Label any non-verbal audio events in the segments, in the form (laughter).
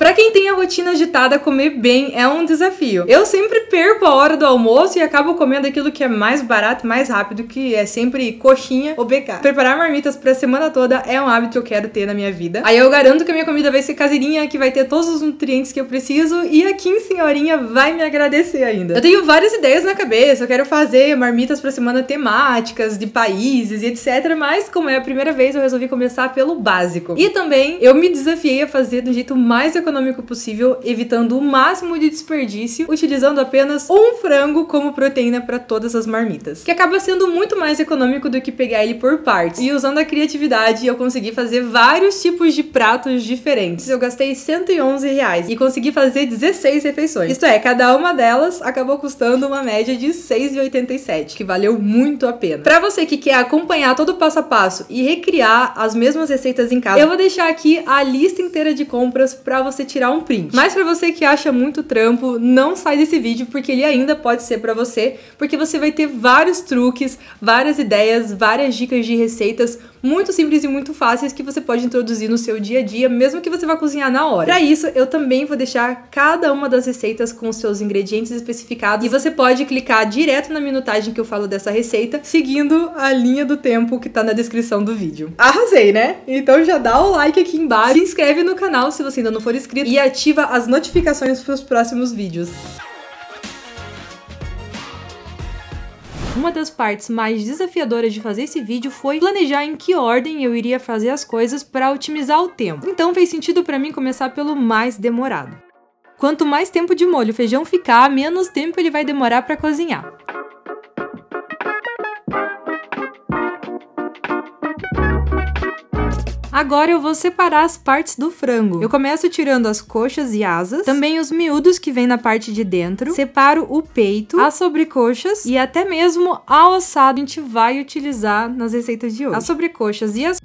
Para quem tem a rotina agitada, comer bem é um desafio. Eu sempre perco a hora do almoço e acabo comendo aquilo que é mais barato, mais rápido, que é sempre coxinha ou BK. Preparar marmitas pra semana toda é um hábito que eu quero ter na minha vida. Aí eu garanto que a minha comida vai ser caseirinha, que vai ter todos os nutrientes que eu preciso e a Kim Senhorinha vai me agradecer ainda. Eu tenho várias ideias na cabeça, eu quero fazer marmitas pra semana temáticas, de países e etc, mas como é a primeira vez, eu resolvi começar pelo básico. E também eu me desafiei a fazer do jeito mais econômico econômico possível, evitando o máximo de desperdício, utilizando apenas um frango como proteína para todas as marmitas. Que acaba sendo muito mais econômico do que pegar ele por partes. E usando a criatividade, eu consegui fazer vários tipos de pratos diferentes. Eu gastei 111 reais e consegui fazer 16 refeições. Isto é, cada uma delas acabou custando uma média de 6,87, que valeu muito a pena. Para você que quer acompanhar todo o passo a passo e recriar as mesmas receitas em casa, eu vou deixar aqui a lista inteira de compras para você você tirar um print. Mas para você que acha muito trampo, não sai desse vídeo porque ele ainda pode ser para você, porque você vai ter vários truques, várias ideias, várias dicas de receitas muito simples e muito fáceis que você pode introduzir no seu dia a dia, mesmo que você vá cozinhar na hora. Para isso, eu também vou deixar cada uma das receitas com seus ingredientes especificados e você pode clicar direto na minutagem que eu falo dessa receita, seguindo a linha do tempo que tá na descrição do vídeo. Arrasei, né? Então já dá o like aqui embaixo, se inscreve no canal se você ainda não for inscrito e ativa as notificações para os próximos vídeos. Uma das partes mais desafiadoras de fazer esse vídeo foi planejar em que ordem eu iria fazer as coisas para otimizar o tempo. Então fez sentido para mim começar pelo mais demorado. Quanto mais tempo de molho o feijão ficar, menos tempo ele vai demorar para cozinhar. Agora eu vou separar as partes do frango. Eu começo tirando as coxas e asas, também os miúdos que vem na parte de dentro, separo o peito, as sobrecoxas e até mesmo a ossada a gente vai utilizar nas receitas de hoje. As sobrecoxas e as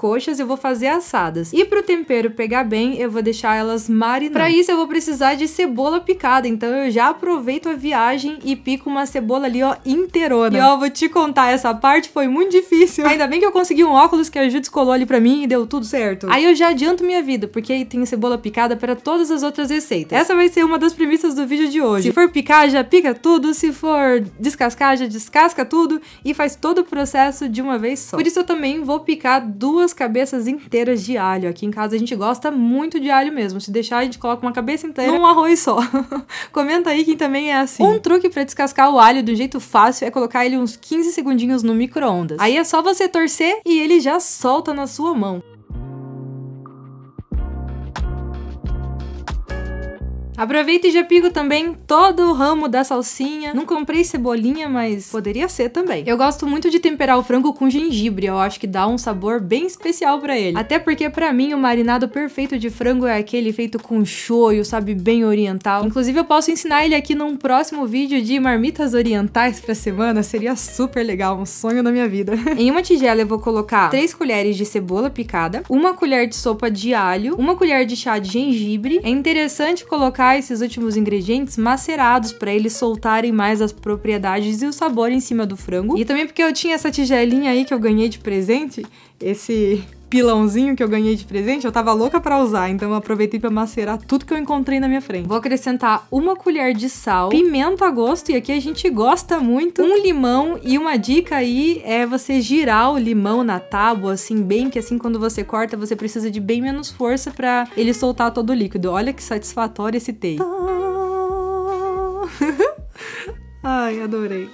coxas eu vou fazer assadas. E pro tempero pegar bem, eu vou deixar elas marinando. Pra isso eu vou precisar de cebola picada, então eu já aproveito a viagem e pico uma cebola ali, ó, inteirona. E ó, vou te contar, essa parte foi muito difícil. Ainda bem que eu consegui um óculos que a Ju descolou ali pra mim e deu tudo certo. Aí eu já adianto minha vida, porque aí tem cebola picada para todas as outras receitas. Essa vai ser uma das premissas do vídeo de hoje. Se for picar, já pica tudo, se for descascar, já descasca tudo e faz todo o processo de uma vez só. Por isso eu também vou picar duas duas cabeças inteiras de alho. Aqui em casa a gente gosta muito de alho mesmo. Se deixar, a gente coloca uma cabeça inteira num arroz só. (laughs) Comenta aí quem também é assim. Um truque para descascar o alho de um jeito fácil é colocar ele uns 15 segundinhos no micro-ondas. Aí é só você torcer e ele já solta na sua mão. Aproveita e já pico também todo o ramo da salsinha. Não comprei cebolinha, mas poderia ser também. Eu gosto muito de temperar o frango com gengibre, eu acho que dá um sabor bem especial para ele. Até porque para mim o marinado perfeito de frango é aquele feito com shoyu, sabe, bem oriental. Inclusive eu posso ensinar ele aqui num próximo vídeo de marmitas orientais pra semana, seria super legal, um sonho da minha vida. (laughs) em uma tigela eu vou colocar 3 colheres de cebola picada, uma colher de sopa de alho, uma colher de chá de gengibre. É interessante colocar esses últimos ingredientes macerados para eles soltarem mais as propriedades e o sabor em cima do frango. E também porque eu tinha essa tigelinha aí que eu ganhei de presente, esse pilãozinho que eu ganhei de presente, eu tava louca para usar, então eu aproveitei para macerar tudo que eu encontrei na minha frente. Vou acrescentar uma colher de sal, pimenta a gosto, e aqui a gente gosta muito, um limão, e uma dica aí é você girar o limão na tábua, assim, bem, que assim quando você corta, você precisa de bem menos força para ele soltar todo o líquido. Olha que satisfatório esse take. (laughs) Ai, adorei.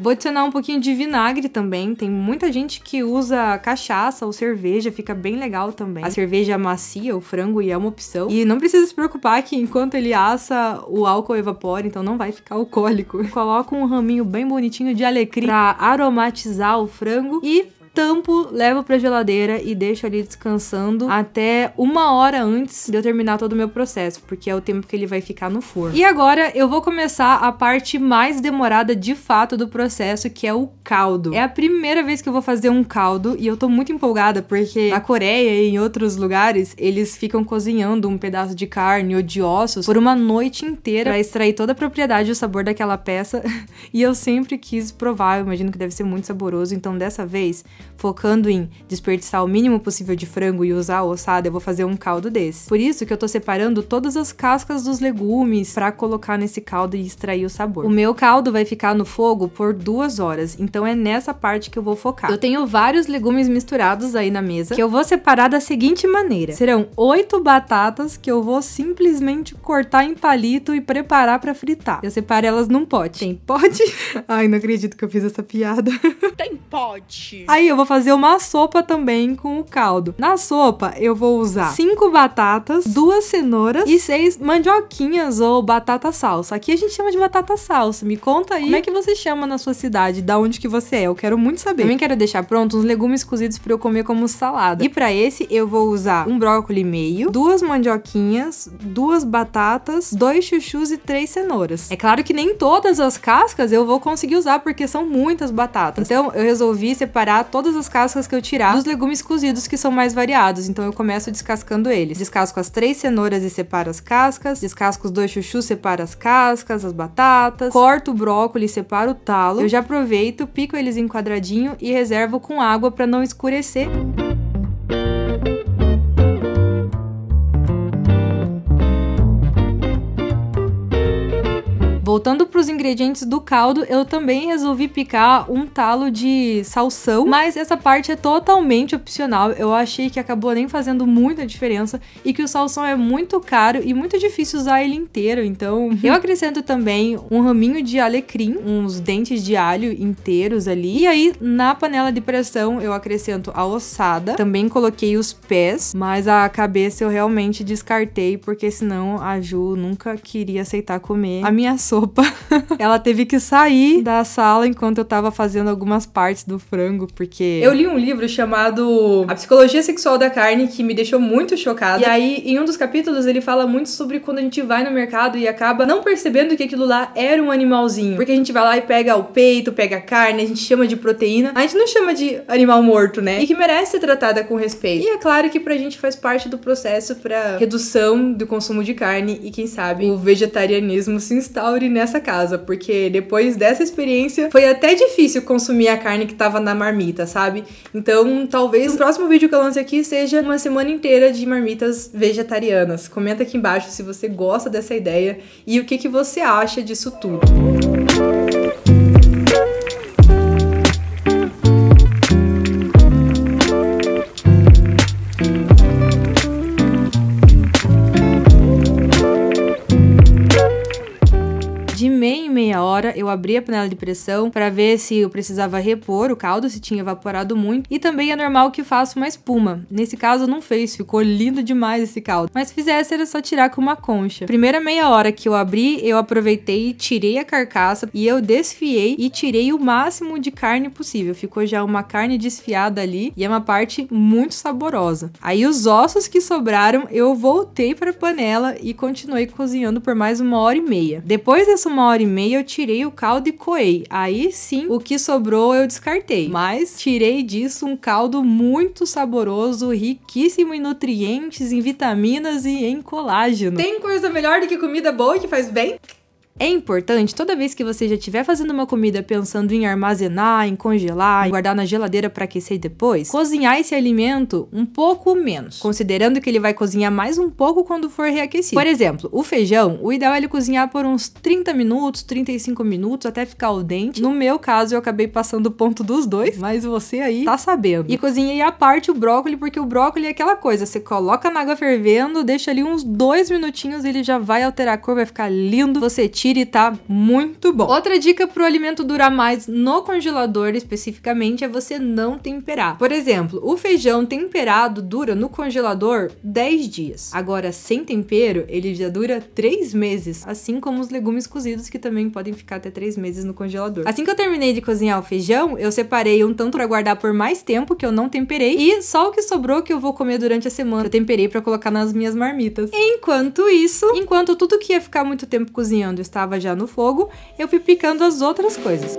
Vou adicionar um pouquinho de vinagre também. Tem muita gente que usa cachaça ou cerveja, fica bem legal também. A cerveja macia, o frango, e é uma opção. E não precisa se preocupar que enquanto ele assa, o álcool evapora, então não vai ficar alcoólico. (laughs) Coloca um raminho bem bonitinho de alecrim pra aromatizar o frango e tampo, levo pra geladeira e deixo ali descansando até uma hora antes de eu terminar todo o meu processo, porque é o tempo que ele vai ficar no forno. E agora eu vou começar a parte mais demorada de fato do processo, que é o caldo. É a primeira vez que eu vou fazer um caldo e eu tô muito empolgada porque na Coreia e em outros lugares eles ficam cozinhando um pedaço de carne ou de ossos por uma noite inteira para extrair toda a propriedade e o sabor daquela peça. (laughs) e eu sempre quis provar, eu imagino que deve ser muito saboroso, então dessa vez focando em desperdiçar o mínimo possível de frango e usar a ossada, eu vou fazer um caldo desse. Por isso que eu tô separando todas as cascas dos legumes para colocar nesse caldo e extrair o sabor. O meu caldo vai ficar no fogo por duas horas, então é nessa parte que eu vou focar. Eu tenho vários legumes misturados aí na mesa, que eu vou separar da seguinte maneira. Serão oito batatas que eu vou simplesmente cortar em palito e preparar para fritar. Eu separo elas num pote. Tem pote? (laughs) Ai, não acredito que eu fiz essa piada. (laughs) Tem pote! Aí eu vou fazer uma sopa também com o caldo. Na sopa, eu vou usar cinco batatas, duas cenouras e seis mandioquinhas ou batata salsa. Aqui a gente chama de batata salsa. Me conta aí como é que você chama na sua cidade, da onde que você é. Eu quero muito saber. Também quero deixar pronto uns legumes cozidos para eu comer como salada. E para esse, eu vou usar um brócolis meio, duas mandioquinhas, duas batatas, dois chuchus e três cenouras. É claro que nem todas as cascas eu vou conseguir usar, porque são muitas batatas. Então, eu resolvi separar todas todas as cascas que eu tirar dos legumes cozidos que são mais variados, então eu começo descascando eles. Descasco as três cenouras e separo as cascas, descasco os dois chuchus, separo as cascas, as batatas, corto o brócolis, separo o talo. Eu já aproveito, pico eles em quadradinho e reservo com água para não escurecer. Voltando para os ingredientes do caldo, eu também resolvi picar um talo de salsão, mas essa parte é totalmente opcional. Eu achei que acabou nem fazendo muita diferença e que o salsão é muito caro e muito difícil usar ele inteiro, então uhum. eu acrescento também um raminho de alecrim, uns dentes de alho inteiros ali, e aí na panela de pressão eu acrescento a ossada, também coloquei os pés, mas a cabeça eu realmente descartei, porque senão a Ju nunca queria aceitar comer a minha (laughs) sopa desculpa. (laughs) ela teve que sair da sala enquanto eu tava fazendo algumas partes do frango, porque. Eu li um livro chamado A Psicologia Sexual da Carne, que me deixou muito chocada. E aí, em um dos capítulos, ele fala muito sobre quando a gente vai no mercado e acaba não percebendo que aquilo lá era um animalzinho. Porque a gente vai lá e pega o peito, pega a carne, a gente chama de proteína. A gente não chama de animal morto, né? E que merece ser tratada com respeito. E é claro que pra gente faz parte do processo para redução do consumo de carne e quem sabe o vegetarianismo se instaure, né? nessa casa, porque depois dessa experiência foi até difícil consumir a carne que tava na marmita, sabe? Então, talvez o próximo vídeo que eu lance aqui seja uma semana inteira de marmitas vegetarianas. Comenta aqui embaixo se você gosta dessa ideia e o que, que você acha disso tudo. Música hora, eu abri a panela de pressão para ver se eu precisava repor o caldo, se tinha evaporado muito. E também é normal que faça uma espuma. Nesse caso não fez, ficou lindo demais esse caldo. Mas fizesse era só tirar com uma concha. Primeira meia hora que eu abri, eu aproveitei e tirei a carcaça e eu desfiei e tirei o máximo de carne possível. Ficou já uma carne desfiada ali e é uma parte muito saborosa. Aí os ossos que sobraram, eu voltei para a panela e continuei cozinhando por mais uma hora e meia. Depois dessa uma hora e meia, eu tirei tirei o caldo e coei. Aí sim, o que sobrou eu descartei. Mas tirei disso um caldo muito saboroso, riquíssimo em nutrientes, em vitaminas e em colágeno. Tem coisa melhor do que comida boa e que faz bem? É importante, toda vez que você já estiver fazendo uma comida pensando em armazenar, em congelar, em guardar na geladeira para aquecer depois, cozinhar esse alimento um pouco menos, considerando que ele vai cozinhar mais um pouco quando for reaquecido. Por exemplo, o feijão, o ideal é ele cozinhar por uns 30 minutos, 35 minutos, até ficar al dente. No meu caso, eu acabei passando o ponto dos dois, mas você aí tá sabendo. E cozinhei à parte o brócolis, porque o brócolis é aquela coisa, você coloca na água fervendo, deixa ali uns dois minutinhos, ele já vai alterar a cor, vai ficar lindo, você tira e tá muito bom. Outra dica pro alimento durar mais no congelador especificamente é você não temperar. Por exemplo, o feijão temperado dura no congelador 10 dias. Agora, sem tempero, ele já dura 3 meses, assim como os legumes cozidos que também podem ficar até 3 meses no congelador. Assim que eu terminei de cozinhar o feijão, eu separei um tanto para guardar por mais tempo que eu não temperei e só o que sobrou que eu vou comer durante a semana eu temperei para colocar nas minhas marmitas. Enquanto isso, enquanto tudo que ia ficar muito tempo cozinhando está estava já no fogo, eu fui picando as outras coisas.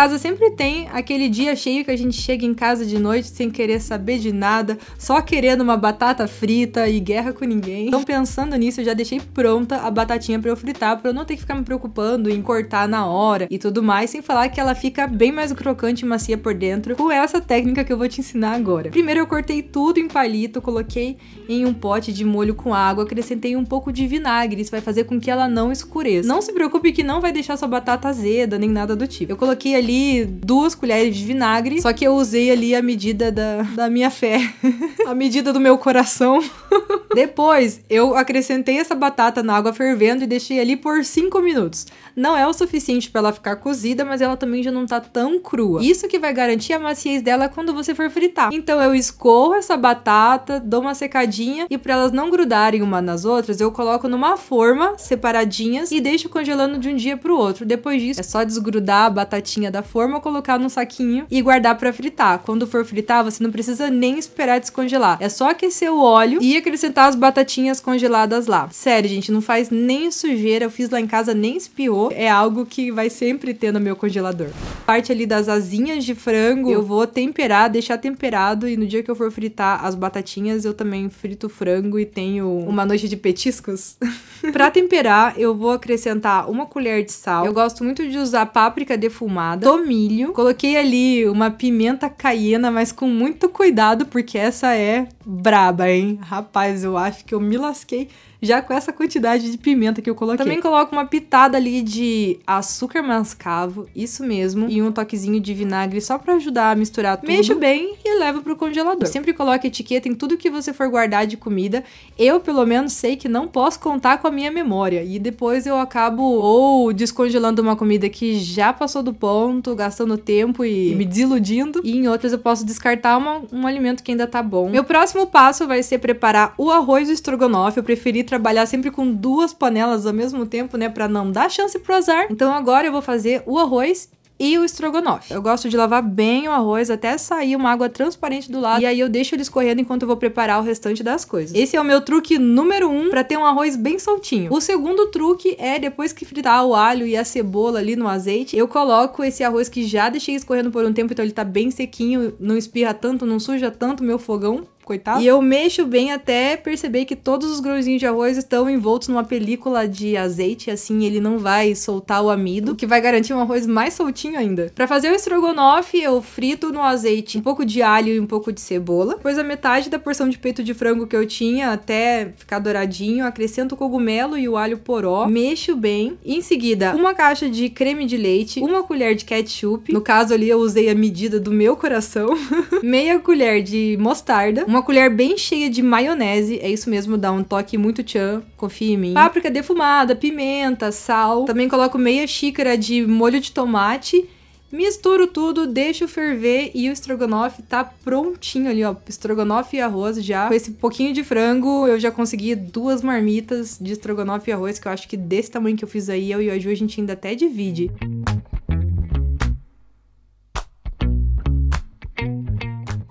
casa sempre tem aquele dia cheio que a gente chega em casa de noite sem querer saber de nada, só querendo uma batata frita e guerra com ninguém. Então, pensando nisso, eu já deixei pronta a batatinha para eu fritar, para eu não ter que ficar me preocupando em cortar na hora e tudo mais, sem falar que ela fica bem mais crocante e macia por dentro com essa técnica que eu vou te ensinar agora. Primeiro, eu cortei tudo em palito, coloquei em um pote de molho com água, acrescentei um pouco de vinagre, isso vai fazer com que ela não escureça. Não se preocupe que não vai deixar sua batata azeda nem nada do tipo. Eu coloquei ali ali duas colheres de vinagre, só que eu usei ali a medida da, da minha fé, (laughs) a medida do meu coração. (laughs) Depois, eu acrescentei essa batata na água fervendo e deixei ali por 5 minutos. Não é o suficiente para ela ficar cozida, mas ela também já não tá tão crua. Isso que vai garantir a maciez dela quando você for fritar. Então eu escorro essa batata, dou uma secadinha e para elas não grudarem uma nas outras, eu coloco numa forma separadinhas e deixo congelando de um dia pro outro. Depois disso, é só desgrudar a batatinha da da forma, colocar num saquinho e guardar para fritar. Quando for fritar, você não precisa nem esperar descongelar. É só aquecer o óleo e acrescentar as batatinhas congeladas lá. Sério, gente, não faz nem sujeira. Eu fiz lá em casa, nem espiou. É algo que vai sempre ter no meu congelador. Parte ali das asinhas de frango, eu vou temperar, deixar temperado e no dia que eu for fritar as batatinhas, eu também frito frango e tenho uma noite de petiscos. (laughs) para temperar, eu vou acrescentar uma colher de sal. Eu gosto muito de usar páprica defumada milho. Coloquei ali uma pimenta caiena, mas com muito cuidado, porque essa é braba, hein? Rapaz, eu acho que eu me lasquei já com essa quantidade de pimenta que eu coloquei. Também coloco uma pitada ali de açúcar mascavo, isso mesmo, e um toquezinho de vinagre só para ajudar a misturar tudo. Mexo bem e levo pro congelador. Sempre coloque etiqueta em tudo que você for guardar de comida. Eu, pelo menos, sei que não posso contar com a minha memória e depois eu acabo ou descongelando uma comida que já passou do ponto, gastando tempo e me desiludindo, e em outras eu posso descartar uma, um alimento que ainda tá bom. Hum. Meu próximo passo vai ser preparar o arroz estrogonofe. Eu preferi trabalhar sempre com duas panelas ao mesmo tempo, né, para não dar chance pro azar. Então agora eu vou fazer o arroz e o estrogonofe. Eu gosto de lavar bem o arroz até sair uma água transparente do lado e aí eu deixo ele escorrendo enquanto eu vou preparar o restante das coisas. Esse é o meu truque número um para ter um arroz bem soltinho. O segundo truque é depois que fritar o alho e a cebola ali no azeite, eu coloco esse arroz que já deixei escorrendo por um tempo, então ele tá bem sequinho, não espirra tanto, não suja tanto meu fogão coitado. E eu mexo bem até perceber que todos os grãozinhos de arroz estão envoltos numa película de azeite, assim ele não vai soltar o amido, o que vai garantir um arroz mais soltinho ainda. Para fazer o estrogonofe, eu frito no azeite um pouco de alho e um pouco de cebola, pois a metade da porção de peito de frango que eu tinha até ficar douradinho, acrescento o cogumelo e o alho poró, mexo bem. Em seguida, uma caixa de creme de leite, uma colher de ketchup, no caso ali eu usei a medida do meu coração, (laughs) meia colher de mostarda, uma uma colher bem cheia de maionese, é isso mesmo, dá um toque muito tchan, confia em mim. Páprica defumada, pimenta, sal. Também coloco meia xícara de molho de tomate. Misturo tudo, deixo ferver e o estrogonofe tá prontinho ali, ó. Estrogonofe e arroz já. Com esse pouquinho de frango, eu já consegui duas marmitas de estrogonofe e arroz, que eu acho que desse tamanho que eu fiz aí, eu e o Aju, a gente ainda até divide.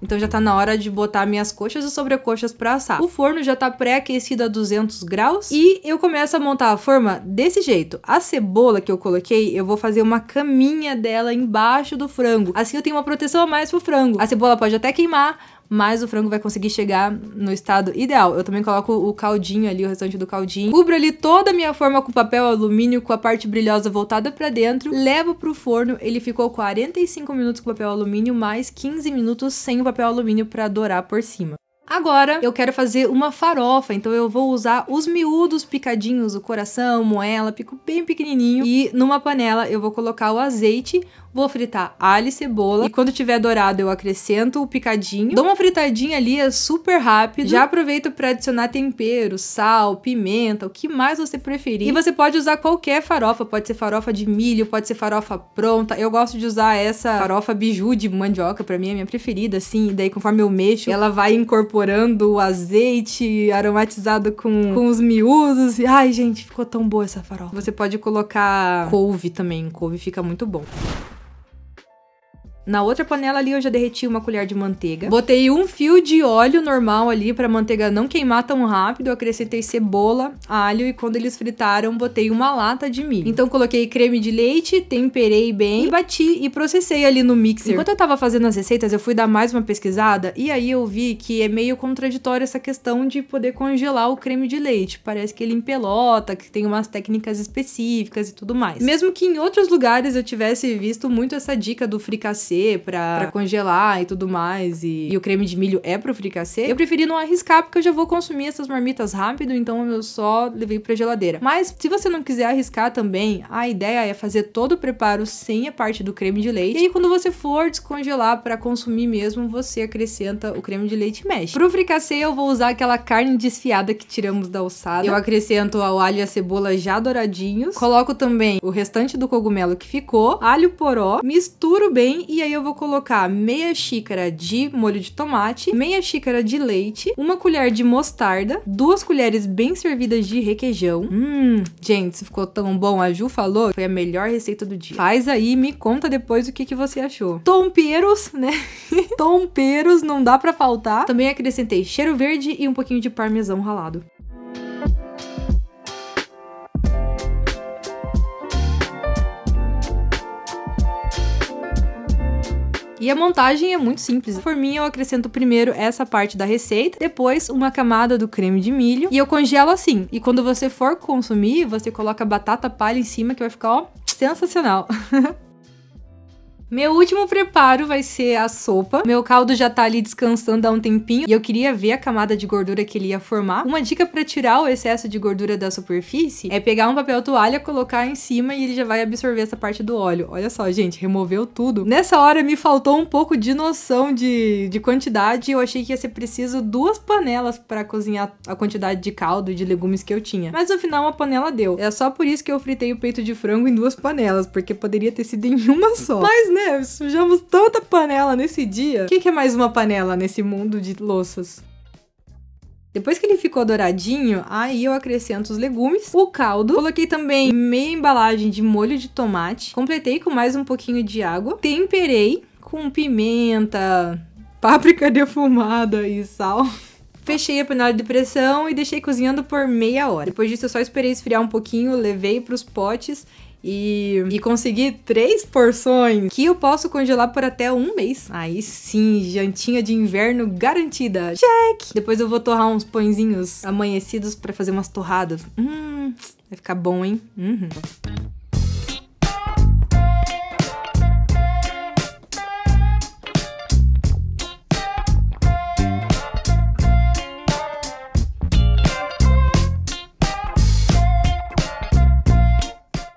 Então já tá na hora de botar minhas coxas e sobrecoxas pra assar. O forno já tá pré-aquecido a 200 graus e eu começo a montar a forma desse jeito. A cebola que eu coloquei, eu vou fazer uma caminha dela embaixo do frango. Assim eu tenho uma proteção a mais pro frango. A cebola pode até queimar, mas o frango vai conseguir chegar no estado ideal. Eu também coloco o caldinho ali, o restante do caldinho. Cubro ali toda a minha forma com papel alumínio, com a parte brilhosa voltada pra dentro. Levo pro forno, ele ficou 45 minutos com papel alumínio, mais 15 minutos sem o papel alumínio pra dourar por cima. Agora eu quero fazer uma farofa, então eu vou usar os miúdos picadinhos, o coração, moela, pico bem pequenininho e numa panela eu vou colocar o azeite, vou fritar alho e cebola e quando tiver dourado eu acrescento o picadinho. Dou uma fritadinha ali, é super rápido. Já aproveito para adicionar tempero, sal, pimenta, o que mais você preferir. E você pode usar qualquer farofa, pode ser farofa de milho, pode ser farofa pronta. Eu gosto de usar essa farofa biju de mandioca, para mim é minha preferida assim, e daí conforme eu mexo, ela vai incorporando incorporando o azeite aromatizado com, com os miúdos. Ai, gente, ficou tão boa essa farofa. Você pode colocar couve também, couve fica muito bom. Na outra panela ali eu já derreti uma colher de manteiga. Botei um fio de óleo normal ali pra manteiga não queimar tão rápido. acrescentei cebola, alho e quando eles fritaram, botei uma lata de milho. Então coloquei creme de leite, temperei bem, e bati e processei ali no mixer. Enquanto eu tava fazendo as receitas, eu fui dar mais uma pesquisada e aí eu vi que é meio contraditório essa questão de poder congelar o creme de leite. Parece que ele empelota, que tem umas técnicas específicas e tudo mais. Mesmo que em outros lugares eu tivesse visto muito essa dica do fricassê fricassê, pra, congelar e tudo mais, e, e, o creme de milho é pro fricassê, eu preferi não arriscar porque eu já vou consumir essas marmitas rápido, então eu só levei pra geladeira. Mas se você não quiser arriscar também, a ideia é fazer todo o preparo sem a parte do creme de leite, e aí quando você for descongelar para consumir mesmo, você acrescenta o creme de leite e mexe. Pro fricassê eu vou usar aquela carne desfiada que tiramos da alçada, eu acrescento o alho e a cebola já douradinhos, coloco também o restante do cogumelo que ficou, alho poró, misturo bem e aí aí eu vou colocar meia xícara de molho de tomate, meia xícara de leite, uma colher de mostarda, duas colheres bem servidas de requeijão. Hum, gente, isso ficou tão bom. A Ju falou, foi a melhor receita do dia. Faz aí e me conta depois o que, que você achou. Tomperos, né? (laughs) Tomperos, não dá pra faltar. Também acrescentei cheiro verde e um pouquinho de parmesão ralado. E a montagem é muito simples. Por mim, eu acrescento primeiro essa parte da receita, depois uma camada do creme de milho e eu congelo assim. E quando você for consumir, você coloca batata palha em cima que vai ficar, ó, sensacional. (laughs) Meu último preparo vai ser a sopa. Meu caldo já tá ali descansando há um tempinho e eu queria ver a camada de gordura que ele ia formar. Uma dica para tirar o excesso de gordura da superfície é pegar um papel toalha, colocar em cima e ele já vai absorver essa parte do óleo. Olha só, gente, removeu tudo. Nessa hora me faltou um pouco de noção de, de quantidade. Eu achei que ia ser preciso duas panelas para cozinhar a quantidade de caldo e de legumes que eu tinha. Mas no final uma panela deu. É só por isso que eu fritei o peito de frango em duas panelas, porque poderia ter sido em uma só. (laughs) Mas, não né? Sujamos tanta panela nesse dia. O que, que é mais uma panela nesse mundo de louças? Depois que ele ficou douradinho, aí eu acrescento os legumes, o caldo, coloquei também meia embalagem de molho de tomate, completei com mais um pouquinho de água, temperei com pimenta, páprica defumada e sal. (laughs) Fechei a panela de pressão e deixei cozinhando por meia hora. Depois disso, eu só esperei esfriar um pouquinho, levei para os potes e, e consegui três porções que eu posso congelar por até um mês. Aí sim, jantinha de inverno garantida. Check! Depois eu vou torrar uns pãezinhos amanhecidos para fazer umas torradas. Hum, vai ficar bom, hein? Uhum.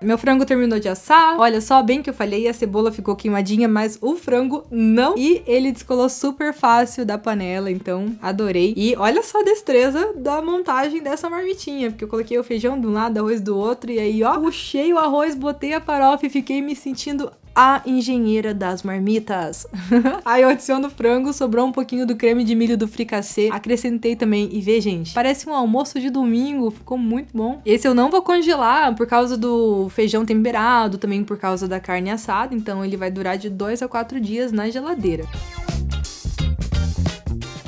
Meu frango terminou de assar, olha só, bem que eu falei, a cebola ficou queimadinha, mas o frango não. E ele descolou super fácil da panela, então adorei. E olha só a destreza da montagem dessa marmitinha, porque eu coloquei o feijão de um lado, arroz do outro, e aí ó, puxei o arroz, botei a farofa e fiquei me sentindo a engenheira das marmitas. Aí (laughs) eu adiciono frango, sobrou um pouquinho do creme de milho do fricassê, acrescentei também e vê, gente, parece um almoço de domingo, ficou muito bom. Esse eu não vou congelar por causa do feijão temperado, também por causa da carne assada, então ele vai durar de 2 a 4 dias na geladeira.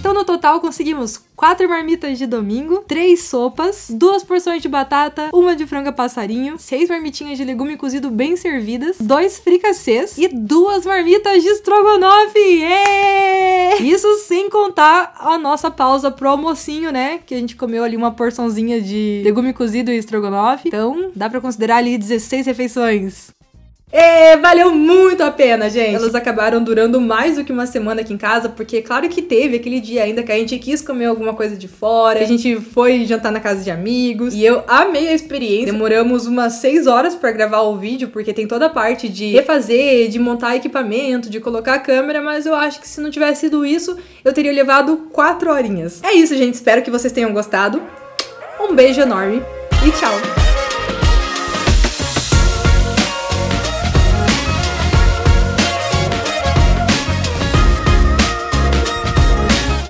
Então, no total, conseguimos quatro marmitas de domingo, três sopas, duas porções de batata, uma de franga passarinho, seis marmitinhas de legume cozido bem servidas, dois fricassês e duas marmitas de estrogonofe! Yeah! Isso sem contar a nossa pausa pro almocinho, né? Que a gente comeu ali uma porçãozinha de legume cozido e estrogonofe. Então, dá para considerar ali 16 refeições. É, valeu muito a pena, gente. Elas acabaram durando mais do que uma semana aqui em casa, porque claro que teve aquele dia ainda que a gente quis comer alguma coisa de fora, a gente foi jantar na casa de amigos, e eu amei a experiência. Demoramos umas seis horas para gravar o vídeo, porque tem toda a parte de refazer, de montar equipamento, de colocar a câmera, mas eu acho que se não tivesse sido isso, eu teria levado quatro horinhas. É isso, gente. Espero que vocês tenham gostado. Um beijo enorme e tchau!